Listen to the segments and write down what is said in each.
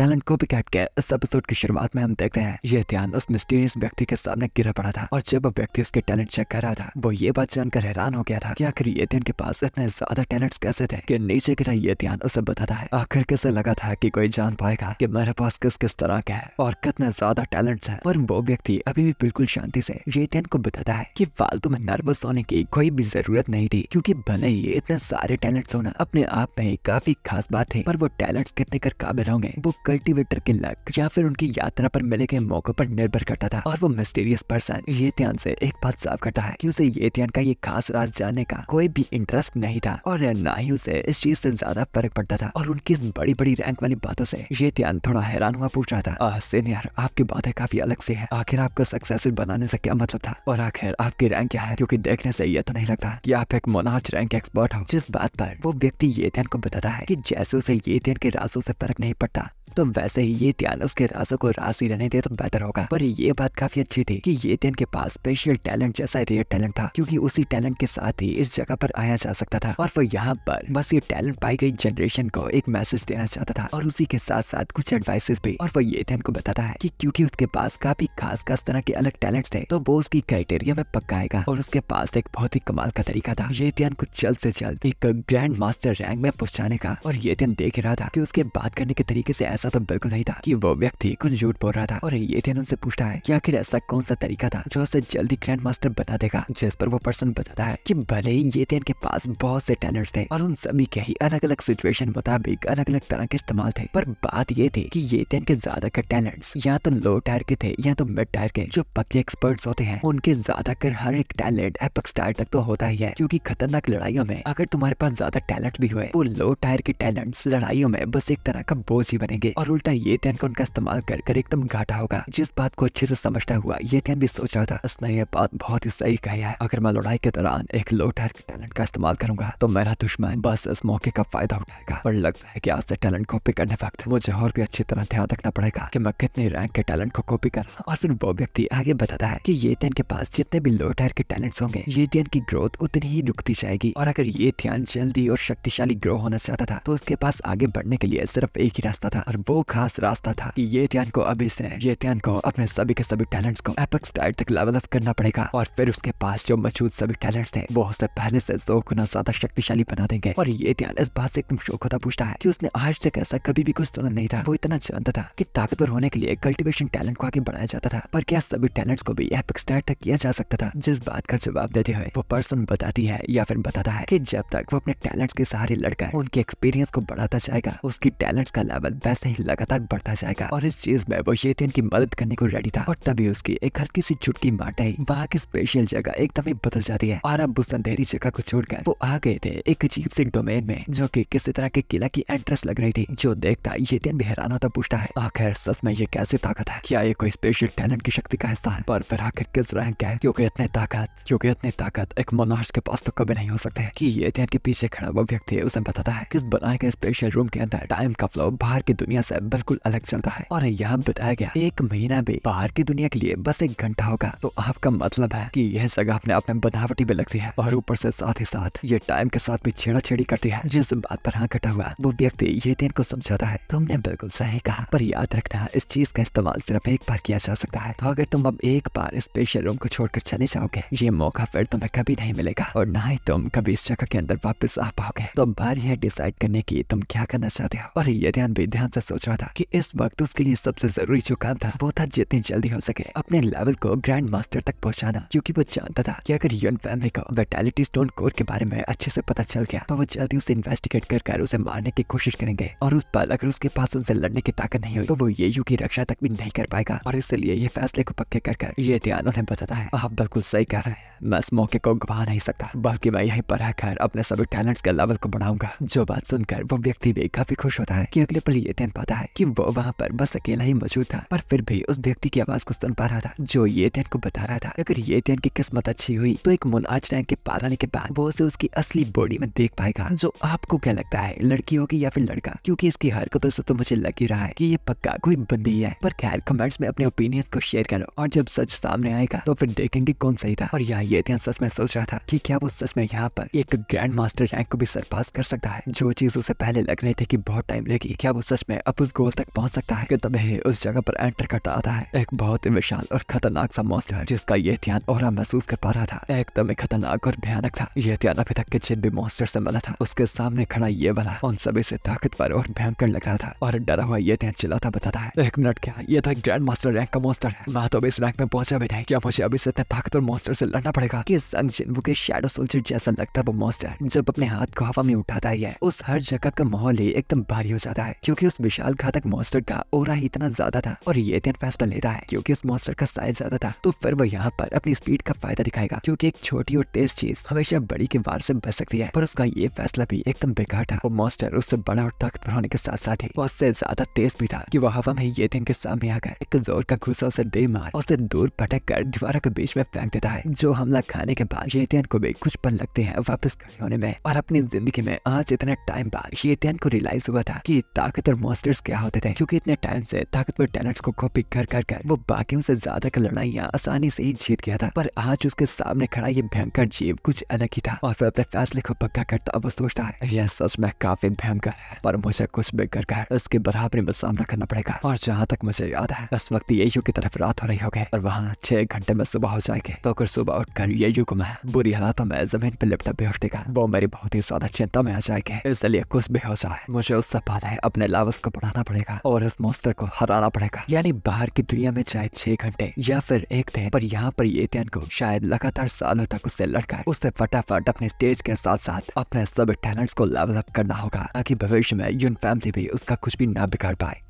talent copy के इस episode की शुरुआत में हम देखते हैं ये ध्यान उस मिस्टीरियस व्यक्ति के सामने गिरा पड़ा था और जब वो व्यक्ति उसके टैलेंट चेक कर रहा था वो ये बात जानकर हैरान हो गया था कि आखिर ये ध्यान के पास इतने ज्यादा टैलेंट कैसे थे कि नीचे गिरा ये ध्यान उसे बताता है आखिर कैसे लगा था की कोई जान पाएगा की मेरे पास किस किस तरह का है और कितने ज्यादा टैलेंट है पर वो व्यक्ति अभी भी बिल्कुल शांति से ये ध्यान को बताता है की फालतू में नर्वस होने की कोई भी जरूरत नहीं थी क्यूँकी भले ही इतने सारे टैलेंट होना अपने आप में काफी खास बात थी पर वो टैलेंट्स कितने कर काबिल होंगे वो कल्टीवेटर की लक या फिर उनकी यात्रा पर मिले गए मौकों पर निर्भर करता था और वो मिस्टीरियस पर्सन ये ध्यान से एक बात साफ करता है कि उसे ये ध्यान का ये खास राज जानने का कोई भी इंटरेस्ट नहीं था और ना ही उसे इस चीज से ज्यादा फर्क पड़ता था और उनकी इस बड़ी बड़ी रैंक वाली बातों से ये ध्यान थोड़ा हैरान हुआ पूछ रहा था सीनियर आपकी बातें काफी अलग से है आखिर आपको सक्सेसफुल बनाने से क्या मतलब था और आखिर आपकी रैंक क्या है क्योंकि देखने से यह तो नहीं लगता कि आप एक मोनार्च रैंक एक्सपर्ट हो जिस बात पर वो व्यक्ति ये ध्यान को बताता है कि जैसे उसे ये ध्यान के राजों से फर्क नहीं पड़ता तो वैसे ही ये ध्यान उसके रासो को राशि रहने दे तो बेहतर होगा पर ये बात काफी अच्छी थी कि ये तेन के पास स्पेशल टैलेंट जैसा रेयर टैलेंट था क्योंकि उसी टैलेंट के साथ ही इस जगह पर आया जा सकता था और वो यहाँ पर बस ये टैलेंट पाई गई जनरेशन को एक मैसेज देना चाहता था और उसी के साथ साथ कुछ एडवाइसेस भी और वो ये तेन को बताता है की क्यूँकी उसके पास काफी खास खास तरह के अलग टैलेंट थे तो वो उसकी क्राइटेरिया में पक्काएगा और उसके पास एक बहुत ही कमाल का तरीका था ये तेन को जल्द ऐसी जल्द एक ग्रैंड मास्टर रैंक में पहुंचाने का और ये तेन देख रहा था की उसके बात करने के तरीके ऐसी ऐसा तो बिल्कुल नहीं था कि वो व्यक्ति कुछ झूठ बोल रहा था और एटेन उनसे पूछता है कि आखिर ऐसा कौन सा तरीका था जो उसे जल्दी ग्रैंड मास्टर बना देगा जिस पर वो पर्सन बताता है की भले ही येतेन के पास बहुत से टैलेंट थे और उन सभी के ही अलग अलग सिचुएशन मुताबिक अलग अलग तरह के इस्तेमाल थे पर बात ये थी कि येतेन के ज्यादातर टैलेंट या तो लो टायर के थे या तो मिड टायर के जो पक्के एक्सपर्ट होते हैं उनके ज्यादातर हर एक टैलेंट एपक स्टार तक तो होता ही है क्योंकि खतरनाक लड़ाइयों में अगर तुम्हारे पास ज्यादा टैलेंट भी हुए वो लो टायर के टैलेंट्स लड़ाइयों में बस एक तरह का बोझ ही बनेंगे और उल्टा ये ध्यान को उनका इस्तेमाल कर, कर एकदम घाटा होगा जिस बात को अच्छे से समझता हुआ ये ध्यान भी सोच रहा था उसने ये बात बहुत ही सही कही है अगर मैं लड़ाई के दौरान एक लोटर टैलेंट का इस्तेमाल करूंगा तो मेरा दुश्मन बस इस मौके का फायदा उठाएगा पर लगता है की आज से टैलेंट कॉपी करने वक्त मुझे और भी अच्छी तरह ध्यान रखना पड़ेगा की मैं कितने रैंक के टैलेंट को कॉपी कर और फिर वो व्यक्ति आगे बताता है की ये ध्यान के पास जितने भी लोटर के टैलेंट होंगे ये ध्यान की ग्रोथ उतनी ही रुकती जाएगी और अगर ये ध्यान जल्दी और शक्तिशाली ग्रो होना चाहता था तो उसके पास आगे बढ़ने के लिए सिर्फ एक ही रास्ता था और वो खास रास्ता था कि ये त्यान को अभी से ये त्यान को अपने सभी के सभी टैलेंट्स को एपेक्स टाइट तक लेवल अप करना पड़ेगा और फिर उसके पास जो मौजूद सभी टैलेंट्स थे वो उससे पहले से दो गुना ज्यादा शक्तिशाली बना देंगे और ये त्यान इस बात से एकदम शोक होता पूछता है की उसने आज तक ऐसा कभी भी कुछ सुना नहीं था वो इतना जानता था की ताकतवर होने के लिए कल्टिवेशन टैलेंट को आगे बढ़ाया जाता था पर क्या सभी टैलेंट्स को भी एपेक्स टाइट तक किया जा सकता था जिस बात का जवाब देते हुए वो पर्सन बताती है या फिर बताता है की जब तक वो अपने टैलेंट्स के सहारे लड़कर उनके एक्सपीरियंस को बढ़ाता जाएगा उसकी टैलेंट्स का लेवल वैसे ही लगातार बढ़ता जाएगा और इस चीज में वो शेतियन की मदद करने को रेडी था और तभी उसकी एक हल्की सी छुटकी मारते वहाँ की स्पेशल जगह एकदम ही बदल जाती है और अब उस अंधेरी जगह को छोड़कर वो आ गए थे एक अजीब से डोमेन में जो की किसी तरह के किला की एंट्रेंस लग रही थी जो देखता ये दिन भी हैरान होता पूछता है आखिर सच में ये कैसे ताकत है क्या ये कोई स्पेशल टैलेंट की शक्ति का हिस्सा है पर फिर आखिर किस रैंक है क्योंकि इतने ताकत क्योंकि इतनी ताकत एक मोनार्स के पास तो कभी नहीं हो सकते कि ये के पीछे खड़ा वो व्यक्ति उसे बताता है किस बनाए गए स्पेशल रूम के अंदर टाइम का फ्लो बाहर की दुनिया दुनिया से बिल्कुल अलग चलता है और यहाँ बताया गया एक महीना भी बाहर की दुनिया के लिए बस एक घंटा होगा तो आपका मतलब है की यह जगह अपने आप में बनावटी भी लगती है और ऊपर से साथ ही साथ ये टाइम के साथ भी छेड़ा छेड़ी करती है जिस बात पर हाँ कटा हुआ वो व्यक्ति ये दिन को समझाता है तुमने बिल्कुल सही कहा पर याद रखना इस चीज का इस्तेमाल सिर्फ एक बार किया जा सकता है तो अगर तुम अब एक बार स्पेशल रूम को छोड़कर चले जाओगे ये मौका फिर तुम्हें कभी नहीं मिलेगा और न ही तुम कभी इस जगह के अंदर वापस आ पाओगे तो बार यह डिसाइड करने की तुम क्या करना चाहते हो और ये ध्यान भी ध्यान से सोच रहा था कि इस वक्त तो उसके लिए सबसे जरूरी जो काम था वो था जितनी जल्दी हो सके अपने लेवल को ग्रैंड मास्टर तक पहुंचाना क्योंकि वो जानता था कि अगर यून फैमिली को वेटेलिटी स्टोन कोर के बारे में अच्छे से पता चल गया तो वो जल्दी उसे इन्वेस्टिगेट कर कर उसे मारने की कोशिश करेंगे और उस पल अगर उसके पास उनसे लड़ने की ताकत नहीं हुई तो वो ये यू की रक्षा तक भी नहीं कर पाएगा और इसलिए ये फैसले को पक्के कर कर ये ध्यान उन्हें बताता है आप बिल्कुल सही कह रहे हैं मैं इस मौके को गवा नहीं सकता बल्कि मैं यहीं पर रहकर अपने सभी टैलेंट्स के लेवल को बढ़ाऊंगा जो बात सुनकर वो व्यक्ति भी काफी खुश होता है की अगले पल ये दिन पाता है कि वो वहाँ पर बस अकेला ही मौजूद था पर फिर भी उस व्यक्ति की आवाज को सुन पा रहा था जो ये तेन को बता रहा था अगर ये तेन की किस्मत अच्छी हुई तो एक मुनाज रैंक के पार आने के बाद वो उसे उसकी असली बॉडी में देख पाएगा जो आपको क्या लगता है लड़की होगी या फिर लड़का क्यूँकी इसकी हरकतों से तो मुझे लग ही रहा है की ये पक्का कोई बंदी है पर खैर कमेंट्स में अपने ओपिनियन को शेयर करो और जब सच सामने आएगा तो फिर देखेंगे कौन सही था और यहाँ ये सच में सोच रहा था की क्या वो सच में यहाँ पर एक ग्रैंड मास्टर रैंक को भी सरपास कर सकता है जो चीज उसे पहले लग रही थी की बहुत टाइम लेगी क्या वो सच में अब उस गोल तक पहुंच सकता है कि तभी उस जगह पर एंटर करता आता है एक बहुत ही विशाल और खतरनाक सा मॉन्स्टर जिसका ये ध्यान और महसूस कर पा रहा था एकदम ही खतरनाक और भयानक था यह ध्यान अभी तक के जिन भी मॉन्स्टर से मिला था उसके सामने खड़ा ये वाला उन सभी से ताकतवर और भयंकर लग रहा था और डरा हुआ ये ध्यान चिल्लाता बताता है एक मिनट क्या ये तो एक ग्रैंड मास्टर रैंक का मॉन्स्टर है मैं तो अभी इस रैंक में पहुंचा भी नहीं क्या मुझे अभी से इतने ताकतवर मॉन्स्टर से लड़ना पड़ेगा कि संजिनवू के शेडो सोल्जर जैसा लगता है वो मॉन्स्टर जब अपने हाथ को हवा में उठाता है उस हर जगह का माहौल ही एकदम भारी हो जाता है क्योंकि उस विशाल घातक मॉन्स्टर का ओरा ही इतना ज्यादा था और ये तेन फैसला लेता है क्योंकि उस मॉन्स्टर का साइज ज्यादा था तो फिर वो यहाँ पर अपनी स्पीड का फायदा दिखाएगा क्योंकि एक छोटी और तेज चीज हमेशा बड़ी के वार से बच सकती है पर उसका ये फैसला भी एकदम बेकार था वो मॉन्स्टर उससे बड़ा और ताकतवर होने के साथ साथ ही उससे ज्यादा तेज भी था की वो हवा में ये के सामने आकर एक जोर का गुस्सा उसे दे मार उसे दूर पटक कर दीवारों के बीच में फेंक देता है जो हमला खाने के बाद येतियन को भी कुछ पल लगते हैं वापस खड़े होने में और अपनी जिंदगी में आज इतने टाइम बाद येतियन को रियलाइज हुआ था की ताकत और मौसम मास्टर्स क्या होते थे क्योंकि इतने टाइम से ताकतवर टैलेंट्स को कॉपी कर कर कर वो बाकियों से ज्यादा की लड़ाइयाँ आसानी से ही जीत गया था पर आज उसके सामने खड़ा ये भयंकर जीव कुछ अलग ही था और फिर अपने फैसले को पक्का करता वो सोचता है यह सच में काफी भयंकर है पर मुझे कुछ भी कर कर उसके बराबरी में सामना करना पड़ेगा और जहाँ तक मुझे याद है उस वक्त येयू की तरफ रात हो रही होगी और वहाँ छह घंटे में सुबह हो जाएगी तो अगर सुबह उठकर येयू को मैं बुरी हालातों में जमीन पर लिपटा बेहोश देगा वो मेरी बहुत ही ज्यादा चिंता में आ जाएगी इसलिए कुछ भी हो जाए मुझे उससे पहले अपने लावस को बढ़ाना पड़ेगा और इस मोस्टर को हराना पड़ेगा यानी बाहर की दुनिया में चाहे छह घंटे या फिर एक दिन पर यहाँ पर ये को शायद लगातार सालों तक उससे लड़का उससे फटाफट अपने स्टेज के साथ साथ अपने सब टैलेंट्स को लेवलअप करना होगा ताकि भविष्य में यून फैमिली भी उसका कुछ भी ना बिगाड़ पाए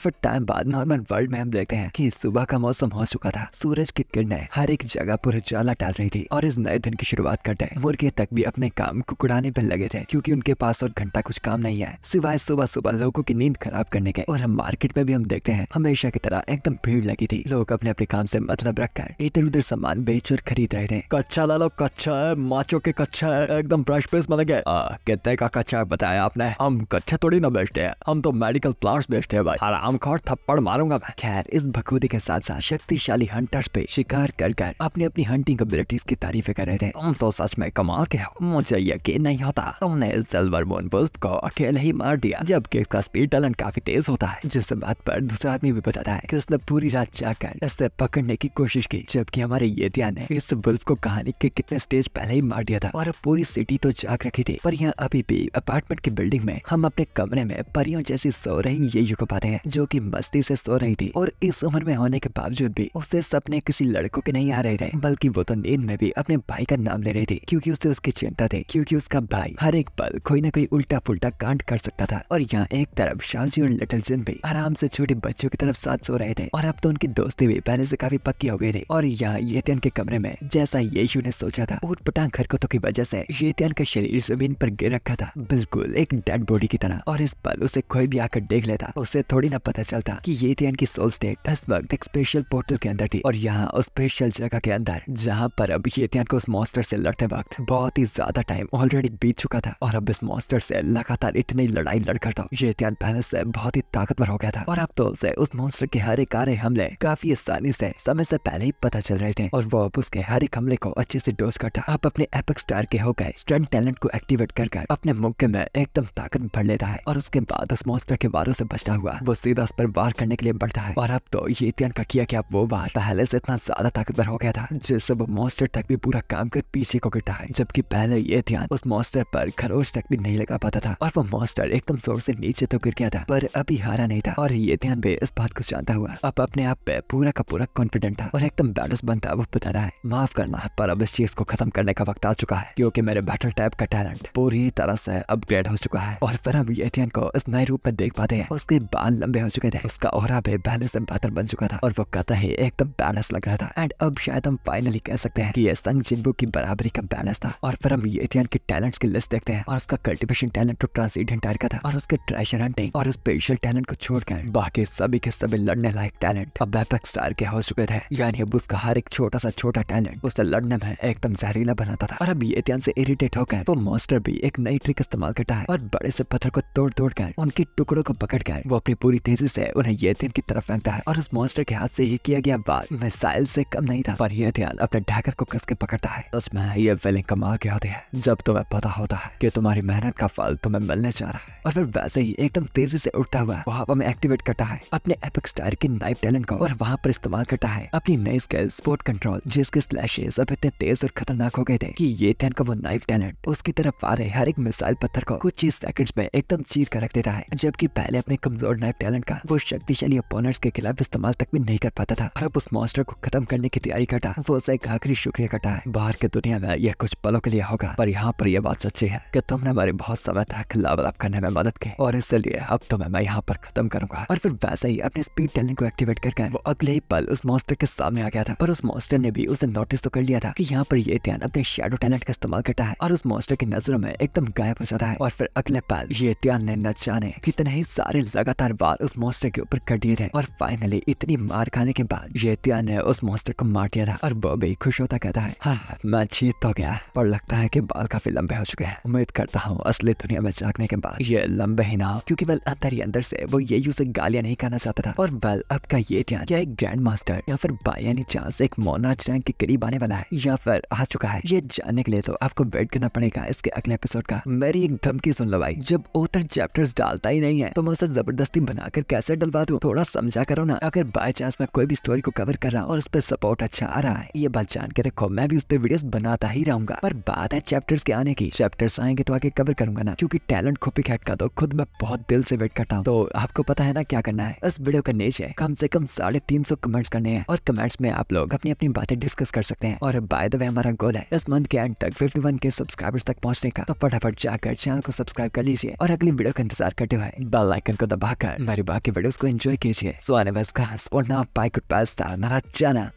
फिर टाइम बाद नॉर्मल वर्ल्ड में हम देखते हैं कि सुबह का मौसम हो चुका था सूरज की किरणें हर एक जगह पर उजाला डाल रही थी और इस नए दिन की शुरुआत करते मुर्गे तक भी अपने काम को कुड़ाने पर लगे थे क्योंकि उनके पास और घंटा कुछ काम नहीं है सिवाय सुबह सुबह लोगों की नींद खराब करने के और हम मार्केट में भी हम देखते हैं हमेशा की तरह एकदम भीड़ लगी थी लोग अपने अपने काम से मतलब रखकर इधर उधर सामान बेच और खरीद रहे थे कच्चा ला लो कच्चा है माचो के कच्चा है एकदम ब्रश पेस में कितने का कच्चा बताया आपने हम कच्चा थोड़ी ना बेचते हैं हम तो मेडिकल प्लांट्स बेचते हैं भाई हाँ, आम खोर थप्पड़ मारूंगा मैं खैर इस भकूदे के साथ साथ शक्तिशाली हंटर्स पे शिकार कर कर अपनी अपनी हंटिंग एबिलिटीज की तारीफ कर रहे थे तुम तो सच में कमाल के हो मुझे यकीन नहीं होता तुमने इस सिल्वर मून बुल्फ को अकेले ही मार दिया जबकि इसका स्पीड टलन काफी तेज होता है जिस बात पर दूसरा आदमी भी बताता है की उसने पूरी रात जाकर इसे पकड़ने की कोशिश की जबकि हमारे ये ने इस बुल्फ को कहानी के कितने स्टेज पहले ही मार दिया था और पूरी सिटी तो जाग रखी थी पर यहाँ अभी भी अपार्टमेंट की बिल्डिंग में हम अपने कमरे में परियों जैसी सो रही ये को पाते हैं जो कि मस्ती से सो रही थी और इस उम्र में होने के बावजूद भी उसे सपने किसी लड़कों के नहीं आ रहे थे बल्कि वो तो नींद में भी अपने भाई का नाम ले रही थी क्योंकि उसे उसकी चिंता थी क्योंकि उसका भाई हर एक पल कोई ना कोई उल्टा पुल्टा कांड कर सकता था और यहाँ एक तरफ शाजी और लिटल जिन भी आराम से छोटे बच्चों की तरफ साथ सो रहे थे और अब तो उनकी दोस्ती भी पहले से काफी पक्की हो गई थी और यहाँ येतियन के कमरे में जैसा यशु ने सोचा था ऊट पटांग खरकतों की वजह से येतियन का शरीर जमीन पर गिर रखा था बिल्कुल एक डेड बॉडी की तरह और इस पल उसे कोई भी आकर देख लेता उसे थोड़ी ना पता चलता कि ये थे इनकी सोल स्टेट इस वक्त एक स्पेशल पोर्टल के अंदर थी और यहाँ उस स्पेशल जगह के अंदर जहाँ पर अब ये थे को उस मॉस्टर से लड़ते वक्त बहुत ही ज्यादा टाइम ऑलरेडी बीत चुका था और अब इस मॉस्टर से लगातार इतनी लड़ाई लड़कर था तो ये थे पहले से बहुत ही ताकतवर हो गया था और अब तो उसे उस मॉन्स्टर के हर एक कार्य हमले काफी आसानी से समय से पहले ही पता चल रहे थे और वो अब उसके हर एक हमले को अच्छे से डोज करता आप अपने एपिक स्टार के हो गए स्ट्रेंथ टैलेंट को एक्टिवेट कर कर अपने मुक्के में एकदम ताकत भर लेता है और उसके बाद उस मॉन्स्टर के वारों से बचता हुआ वो सीधा उस पर वार करने के लिए बढ़ता है और अब तो ये का किया कि अब वो वार पहले से इतना ज्यादा ताकतवर हो गया था जिससे वो मॉस्टर तक भी पूरा काम कर पीछे को गिरता है जबकि पहले ये ध्यान उस मॉस्टर पर खरोश तक भी नहीं लगा पाता था और वो मॉस्टर एकदम जोर से नीचे तो गिर गया था पर अभी हारा नहीं था और ये ध्यान भी इस बात को जानता हुआ अब अपने आप पे पूरा का पूरा कॉन्फिडेंट था और एकदम बैटस बनता वो बता रहा है माफ करना पर अब इस चीज को खत्म करने का वक्त आ चुका है क्यूँकी मेरे बैटल टाइप का टैलेंट पूरी तरह से अपग्रेड हो चुका है और फिर हम ये को इस नए रूप में देख पाते हैं उसके बाल लंबे हो चुके थे उसका और भी पहले से बेहतर बन चुका था और वो कहता है एकदम बैलेंस लग रहा था एंड अब शायद हम फाइनली कह सकते हैं कि ये संग जिनबू की बराबरी का बैलेंस था और फिर हम येथियन के टैलेंट्स की लिस्ट देखते हैं और उसका कल्टिवेशन टैलेंट तो ट्रांसीडेंट टायर का था और उसके ट्रेशर हंटिंग और स्पेशल टैलेंट को छोड़कर बाकी सभी के सभी लड़ने लायक टैलेंट अब एपेक्स स्टार के हो चुके थे यानी अब उसका हर एक छोटा सा छोटा टैलेंट उससे लड़ने में एकदम जहरीला बनाता था और अब ये से इरिटेट होकर वो तो मॉस्टर भी एक नई ट्रिक इस्तेमाल करता है और बड़े से पत्थर को तोड़ तोड़ कर उनके टुकड़ों को पकड़ कर वो अपनी पूरी तेजी से उन्हें ये दिन की तरफ फेंकता है और उस मॉन्स्टर के हाथ से ही किया गया बात मिसाइल से कम नहीं था पर यह ध्यान अपने डैगर को कस के पकड़ता है उसमें यह फीलिंग कमा के होती है जब तुम्हें पता होता है की तुम्हारी मेहनत का फल तुम्हें मिलने जा रहा है और फिर वैसे ही एकदम तेजी ऐसी उठता हुआ वहाँ पर एक्टिवेट करता है अपने एपिक स्टार की नाइफ टैलेंट को और वहाँ पर इस्तेमाल करता है अपनी नई स्किल स्पोर्ट कंट्रोल जिसके स्लैशेज अब इतने तेज और खतरनाक हो गए थे की ये थैन का वो नाइफ टैलेंट उसकी तरफ आ रहे हर एक मिसाइल पत्थर को कुछ ही सेकंड्स में एकदम चीर कर रख देता है जबकि पहले अपने कमजोर नाइफ टैलेंट टैलेंट का वो शक्तिशाली अपोनेंट्स के खिलाफ इस्तेमाल तक भी नहीं कर पाता था और अब उस मॉन्स्टर को खत्म करने की तैयारी करता वो उसे एक आखिरी शुक्रिया करता है बाहर की दुनिया में यह कुछ पलों के लिए होगा पर यहाँ पर यह बात सच्ची है की तुमने हमारे बहुत समय तक लावलाप करने में मदद की और इसलिए अब तुम्हें मैं यहाँ पर खत्म करूंगा और फिर वैसे ही अपने स्पीड टैलेंट को एक्टिवेट करके वो अगले ही पल उस मॉन्स्टर के सामने आ गया था पर उस मॉन्स्टर ने भी उसे नोटिस तो कर लिया था की यहाँ पर ये ध्यान अपने शेडो टैलेंट का इस्तेमाल करता है और उस मॉन्स्टर की नजरों में एकदम गायब हो जाता है और फिर अगले पल ये ध्यान ने न जाने कितने ही सारे लगातार बार उस मॉन्स्टर के ऊपर कर दिए थे और फाइनली इतनी मार खाने के बाद जेतिया ने उस मॉन्स्टर को मार दिया था और बॉबी खुश होता कहता है हाँ मैं जीत तो गया पर लगता है की बाल काफी लंबे हो चुके हैं उम्मीद करता हूँ असली दुनिया में जागने के बाद ये लंबे ही ना हो क्योंकि वेल अंदर ही अंदर से वो ये उसे गालियाँ नहीं करना चाहता था और वेल अब का ये ध्यान क्या एक ग्रैंड मास्टर या फिर बायानी चांस एक मोनार्च रैंक के करीब आने वाला है या फिर आ चुका है ये जानने के लिए तो आपको वेट करना पड़ेगा इसके अगले एपिसोड का मेरी एक धमकी सुन लो भाई जब ओतर चैप्टर्स डालता ही नहीं है तो मैं उसे जबरदस्ती बना आखिर कैसे डलवा दू थोड़ा समझा करो ना अगर बाई चांस मैं कोई भी स्टोरी को कवर कर रहा हूँ और उस पर सपोर्ट अच्छा आ रहा है ये बात जान के रखो मैं भी उस पर वीडियो बनाता ही रहूंगा पर बात है चैप्टर्स के आने की चैप्टर्स आएंगे तो आगे कवर करूंगा ना क्यूँकी टैलेंट खोपी खेट का तो खुद मैं बहुत दिल से वेट करता हूँ तो आपको पता है ना क्या करना है इस वीडियो का नीचे कम से कम साढ़े तीन सौ कमेंट्स करने हैं और कमेंट्स में आप लोग अपनी अपनी बातें डिस्कस कर सकते हैं और बाय द वे हमारा गोल है इस मंथ के एंड तक फिफ्टी वन के सब्सक्राइबर्स तक पहुंचने का तो फटाफट जाकर चैनल को सब्सक्राइब कर लीजिए और अगली वीडियो का इंतजार करते हुए बेल आइकन को दबाकर बाकी वीडियोस को एंजॉय कीजिए सो आने का हस्बैंड ना बाय गुड बाय स्टार मेरा जाना